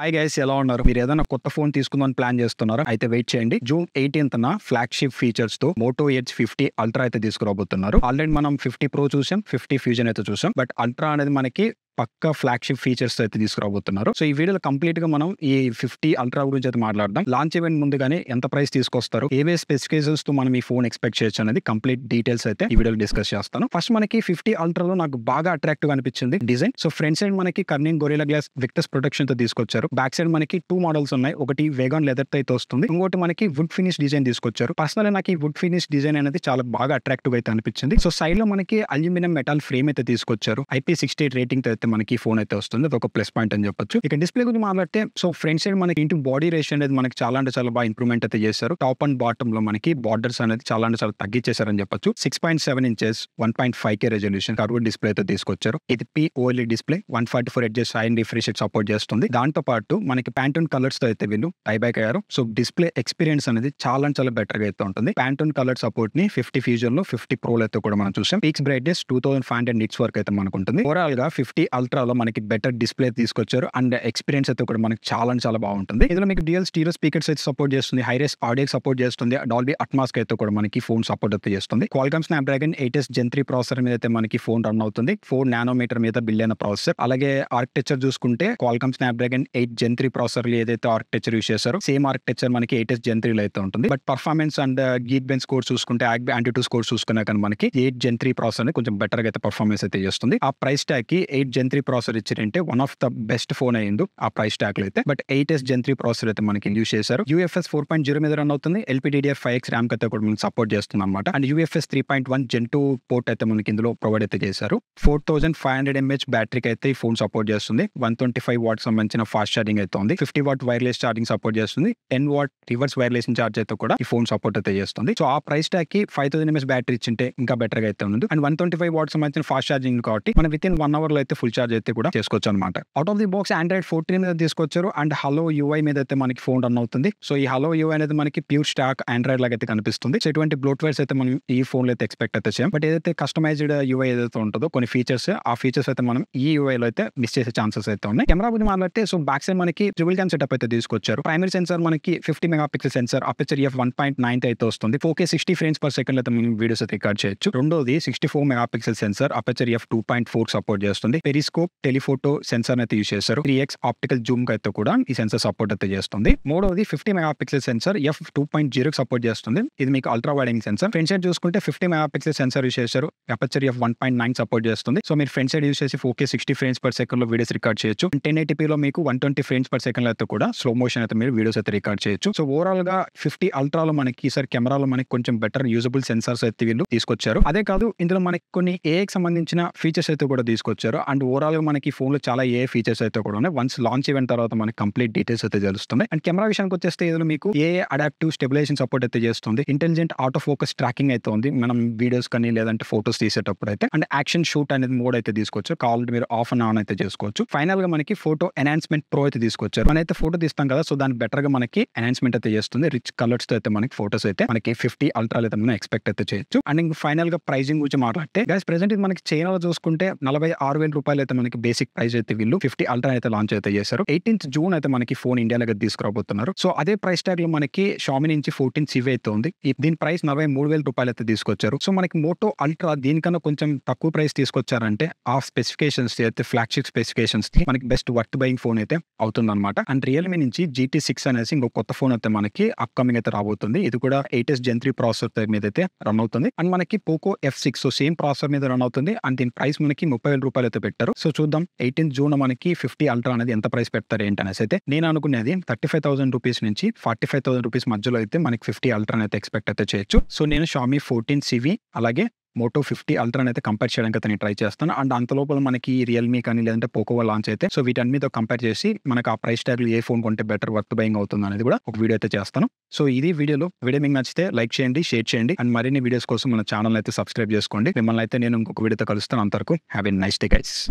hi guys ఎలా ఉన్నారు మీరు ఏదైనా కొత్త ఫోన్ తీసుకుందామని ప్లాన్ చేస్తున్నారా అయితే వెయిట్ చేయండి జూన్ ఎయిటీన్త్ నా ఫ్లాగ్షిప్ ఫీచర్స్ తో మోటో ఎయిట్స్ ఫిఫ్టీ అల్ట్రా అయితే తీసుకురాబోతున్నారు ఆల్రెడీ మనం ఫిఫ్టీ ప్రో చూసాం ఫిఫ్టీ ఫ్యూజన్ అయితే చూసాం బట్ అల్ట్రా అనేది మనకి పక్క ఫ్లాగ్షిప్ ఫీచర్స్ అయితే తీసుకురాబోతున్నారు సో ఈ వీడియోలో కంప్లీట్ గా మనం ఈ ఫిఫ్టీ అల్ట్రా గురించి అయితే మాట్లాడదాం లాంచ్ ఈవెంట్ ముందుగానే ఎంత ప్రైస్ తీసుకొస్తారు ఏవే స్పెసిఫికేషన్స్ తో మనం ఈ ఫోన్ ఎక్స్పెక్ట్ చేయొచ్చు అనేది కంప్లీట్ డీటెయిల్స్ అయితే ఈ వీడియోలో డిస్కస్ చేస్తాను ఫస్ట్ మనకి ఫిఫ్టీ అల్ట్రాలో నాకు బాగా అట్రాక్టివ్ అనిపించింది డిజైన్ సో ఫ్రంట్ సైడ్ మనకి Corning gorilla glass Victus protection తో తీసుకొచ్చారు బ్యాక్ సైడ్ మనకి టూ మోడల్స్ ఉన్నాయి ఒకటి వేగాన్ లెదర్ తో అయితే వస్తుంది ఇంకోటి మనకి వుడ్ ఫినిష్ డిజైన్ తీసుకొచ్చారు పర్సనల్ నాకు ఈ వుడ్ ఫినిష్ డిజైన్ అనేది చాలా బాగా అట్రాక్టివ్ అయితే అనిపించింది సో సైడ్ లో మనకి అల్యూమినియం మెటల్ ఫ్రేమ్ అయితే తీసుకొచ్చారు ఐపీ సిక్స్టీ రేటింగ్ తో అయితే మనకి ఫోన్ అయితే వస్తుంది అది ఒక ప్లస్ పాయింట్ అని చెప్పొచ్చు ఇక డిస్ప్లే గురించి మాట్లాడితే సో ఫ్రంట్ సైడ్ మనకి ఇంటి బాడీ రేషన్ అనేది మనకి చాలా అంటే చాలా బాగా ఇంప్రూవ్మెంట్ అయితే చేశారు టాప్ అండ్ బాటమ్ లో మనకి బార్డర్స్ అనేది చాలా అంటే చాలా తగ్గించేశారని చెప్పొచ్చు six point seven inches one point five K resolution curve display అయితే తీసుకొచ్చారు ఇది POLE display one forty four edges ఐన్ రిఫ్రెష్ సపోర్ట్ చేస్తుంది దాంతో పాటు మనకి ప్యాంటోన్ కలర్స్ తో అయితే వీళ్ళు టైబ్యాక్ అయ్యారు సో డిస్ప్లే ఎక్స్పీరియన్స్ అనేది చాలా చాలా బెటర్ గా అయితే ఉంటుంది ప్యాంటోన్ కలర్ సపోర్ట్ ని ఫిఫ్టీ ఫ్యూజన్ లో ఫిఫ్టీ ప్రోల్ అయితే కూడా మనం చూసాం peaks brightness two thousand five hundred nits వరకు అయితే మనకు ఉంటుంది ఓవరాల్ గా ఫిఫ్టీ అల్ట్రాలో మనకి బెటర్ డిస్ప్లే తీసుకొచ్చారు అండ్ ఎక్స్పీరియన్స్ అయితే కూడా మనకి చాలా చాలా బాగుంటుంది ఇందులో మీకు డిఎల్ స్టీరో స్పీకర్స్ అయితే సపోర్ట్ చేస్తుంది హైరెస్ ఆడియో సపోర్ట్ చేస్తుంది డాల్బీ అట్మాస్క్ అయితే కూడా మనకి ఫోన్ సపోర్ట్ అయితే చేస్తుంది Qualcomm S eights gen three processor మీద అయితే మనకి ఫోన్ రన్ అవుతుంది ఫోర్ నానోమీటర్ మీద బిల్డ్ అయిన ప్రాసెసర్ అలాగే ఆర్కిటెక్చర్ చూసుకుంటే Qualcomm dragon eight gen three processor ఏదైతే ఆర్కిటెక్చర్ యూస్ చేస్తారు సేమ్ ఆర్కిటెక్చర్ మనకి ఎయిటెస్ జెంత్రీలో అయితే ఉంటుంది బట్ పర్ఫార్మెన్స్ అండ్ గీట్ బెన్ స్కోర్ చూసుకుంటే యాక్ యాంటీ టూ స్కోర్ చూసుకున్నా కానీ మనకి ఎయిట్ జెంత్రీ ప్రాసెసర్ కొంచెం బెటర్గా అయితే పర్ఫార్మెన్స్ అయితే చేస్తుంది ఆ ప్రైస్ ట్యాగ్ కి ఎయిట్ జెన్ త్రీ ప్రాసెసర్ ఇచ్చారంటే one of the best phone అయ్యింది ఆ ప్రైస్ ట్యాక్ అయితే but eight S gen three processor అయితే మనకి యూస్ చేశారు యూఎఫ్ఎస్ ఫోర్ పాయింట్ జీరో మీద రన్ అవుతుంది ఎల్పీడిఎఫ్ ఫైవ్ ఎక్స్ ర్యామ్ అయితే కూడా మనకి సపోర్ట్ చేస్తుంది అనమాట and UFS three point one gen two port అయితే మనకి ఇందులో ప్రొవైడ్ అయితే చేశారు four thousand five hundred mAh బ్యాటరీకి అయితే ఈ ఫోన్ సపోర్ట్ చేస్తుంది వన్ ట్వంటీ ఫైవ్ వాట్ సంబంధించిన ఫాస్ట్ ఛార్జింగ్ అయితే ఉంది fifty watt wireless charging support చేస్తుంది ten watt reverse wireless charge అయితే కూడా ఈ ఫోన్ సపోర్ట్ అయితే చేస్తుంది సో ఆ ప్రైస్ ట్యాగ్ కి ఫైవ్ థౌసండ్ ఎంఎస్ బ్యాటరీ ఇచ్చింటే ఇంకా బెటర్ గా అయితే ఉంది and one twenty five watt సంబంధించిన ఫాస్ట్ ఛార్జింగ్ కాబట్టి మనం విత్ ఇన్ వన్ అవర్ లో అయితే ఫుల్ రీఛార్జ్ అయితే కూడా చేసుకోవచ్చు అనమాట out of the box Android fourteen తీసుకొచ్చారు అండ్ హలో యూఐ మీద అయితే మనకి ఫోన్ రన్ అవుతుంది సో ఈ హలో యూఐ అనేది మనకి ప్యూర్ స్టాక్ ఆండ్రాయిడ్ లాగా అయితే కనిపిస్తుంది సో ఇటువంటి బ్లోట్వేర్స్ అయితే మనం ఈ ఫోన్ అయితే ఎక్స్పెక్ట్ అయితే చేయం బట్ ఏదైతే కస్టమైజ్డ్ యూఐ ఏదైతే ఉంటుందో కొన్ని ఫీచర్స్ ఆ ఫీచర్స్ అయితే మనం ఈ యూఐ లో అయితే మిస్ చేసే ఛాన్సెస్ అయితే ఉన్నాయి కెమెరా గురించి మాట్లాడితే సో బ్యాక్ సైడ్ మనకి ట్రిబుల్ క్యామ్ సెటప్ అయితే తీసుకొచ్చారు ప్రైమరీ సెన్సార్ మనకి fifty mega pixel sensor aperture F one point nine అయితే వస్తుంది four K sixty frames per second అయితే మనం వీడియోస్ అయితే రికార్డ్ చేయొచ్చు రెండోది sixty four mega pixel sensor aperture F two point four support చేస్తుంది పెరి టెలిస్కోప్ టెలిఫోటో సెన్సార్ అయితే use చేస్తారు త్రీ ఎక్స్ ఆప్టికల్ జూమ్ అయితే కూడా ఈ సెన్సార్ సపోర్ట్ అయితే చేస్తుంది మూడవది fifty mega pixel sensor F two point zero support చేస్తుంది ఇది మీకు ultra wide angle sensor front side చూసుకుంటే fifty mega pixel sensor use చేస్తారు aperture F one point nine support చేస్తుంది సో మీరు ఫ్రంట్ సైడ్ యూస్ చేసి ఓకే సిక్స్టీ ఫ్రేమ్స్ పర్ సెకండ్ లో వీడియోస్ రికార్డ్ చేయొచ్చు టెన్ లో మీకు one twenty frames per second అయితే కూడా స్లో మోషన్ అయితే మీరు వీడియోస్ అయితే రికార్డ్ చేయొచ్చు సో ఓవరాల్ గా ఫిఫ్టీ అల్ట్రాలో మనకి ఈసారి కెమెరాలో మనకి కొంచెం బెటర్ యూజబుల్ సెన్సార్స్ అయితే వీళ్ళు తీసుకొచ్చారు అదే కాదు ఇందులో మనకి కొన్ని ఏకి సంబంధించిన ఫీచర్స్ అయితే కూడా తీసుకొచ్చారు అండ్ ఓవరాల్గా మనకి ఫోన్లో చాలా ఏ ఫీచర్స్ అయితే కూడా ఉన్నాయి వన్స్ లాంచ్ అయిన తర్వాత మనకి కంప్లీట్ డీటెయిల్స్ అయితే తెలుస్తున్నాయి అండ్ కెమెరా విషయానికి వచ్చేస్తే ఏదో మీకు ఏ అడాప్టివ్ స్టెబిలైజేషన్ సపోర్ట్ అయితే చేస్తుంది ఇంటెలిజెంట్ ఆటో ఫోకస్ ట్రాకింగ్ అయితే ఉంది మనం వీడియోస్ కానీ లేదంటే ఫోటోస్ తీసేటప్పుడు అయితే అండ్ యాక్షన్ షూట్ అనేది మోడ్ అయితే తీసుకోవచ్చు కావాలంటే మీరు ఆఫ్ అండ్ ఆన్ అయితే చేసుకోవచ్చు ఫైనల్ గా మనకి ఫోటో ఎనాన్స్మెంట్ ప్రో అయితే తీసుకొచ్చారు మనైతే ఫోటో తీస్తాం కదా సో దాని బెటర్ గా మనకి అనౌన్స్మెంట్ అయితే చేస్తుంది రిచ్ కలర్స్ తో అయితే మనకి ఫోటోస్ అయితే మనకి ఫిఫ్టీ అల్ట్రాలు అయితే మనం ఎక్స్పెక్ట్ అయితే చేయొచ్చు అండ్ ఇంకా ఫైనల్ గా ప్రైజింగ్ గురించి మాట్లాడితే గైస్ ప్రెసెంట్ ఇది మనకి చైనాలో చూసుకుంటే నలభై ఆరు వేల రూపాయలు అయితే మనకి బేసిక్ ప్రైస్ అయితే వీళ్ళు ఫిఫ్టీ అల్ట్రా అయితే లాంచ్ అయితే చేశారు ఎయిటీన్త్ జూన్ అయితే మనకి ఫోన్ ఇండియా ఇండియాలోకి తీసుకురాబోతున్నారు సో అదే ప్రైస్ ట్యాగ్ లో మనకి షామి నుంచి ఫోర్టీన్ సివ్ అయితే ఉంది దీని ప్రైస్ నలభై మూడు వేల రూపాయలు అయితే తీసుకొచ్చారు సో మనకి మోటో అల్ట్రా దీనికన్నా కొంచెం తక్కువ ప్రైస్ తీసుకొచ్చారంటే ఆ స్పెసిఫికేషన్స్ అయితే ఫ్లాగ్షిప్ స్పెసిఫికేషన్స్ మనకి బెస్ట్ వర్త్ బయింగ్ ఫోన్ అయితే అవుతుందన్నమాట అండ్ రియల్మీ నుంచి జీటీ సిక్స్ అనేసి ఇంకో కొత్త ఫోన్ అయితే మనకి అప్కమింగ్ అయితే రాబోతుంది ఇది కూడా ఎయిటెస్ జెన్ త్రీ ప్రాసెసర్ మీద అయితే రన్ అవుతుంది అండ్ మనకి Poco F six same processor మీద రన్ అవుతుంది అండ్ దీని ప్రైస్ మనకి ముప్పై వేల రూపాయలు అయితే పెట్టారు చేశారు సో చూద్దాం ఎయిటీన్ జూన్ మనకి ఫిఫ్టీ అల్ట్రా అనేది ఎంత ప్రైస్ పెడతారు ఏంటి అనేసి అయితే నేను అనుకునేది థర్టీ ఫైవ్ థౌసండ్ రూపీస్ నుంచి ఫార్టీ ఫైవ్ థౌసండ్ రూపీస్ మధ్యలో అయితే మనకి ఫిఫ్టీ అల్ట్రా అయితే ఎక్స్పెక్ట్ అయితే చేయొచ్చు సో నేను షామీ ఫోర్టీన్ సివి అలాగే మోటో ఫిఫ్టీ అల్ట్రా అయితే కంపేర్ చేయడానికి అయితే ట్రై చేస్తాను అండ్ అంత లోపల మనకి రియల్మీ కానీ లేదంటే పోకో లాంచ్ అయితే సో వీటన్ని మీతో కంపేర్ చేసి మనకు ఆ ప్రైస్ ట్యాగ్లు ఏ ఫోన్ కొంటే బెటర్ వర్త్ బయింగ్ అవుతుంది అనేది కూడా ఒక వీడియో అయితే చేస్తాను సో ఇది వీడియోలో వీడియో మీకు నచ్చితే లైక్ చేయండి షేర్ చేయండి అండ్ మరిన్ని వీడియోస్ కోసం మన ఛానల్ అయితే సబ్స్క్రైబ్ చేసుకోండి మిమ్మల్ని అయితే నేను ఇంకొక వీడియోతో కలుస్తాను అంతవరకు have a nice day guys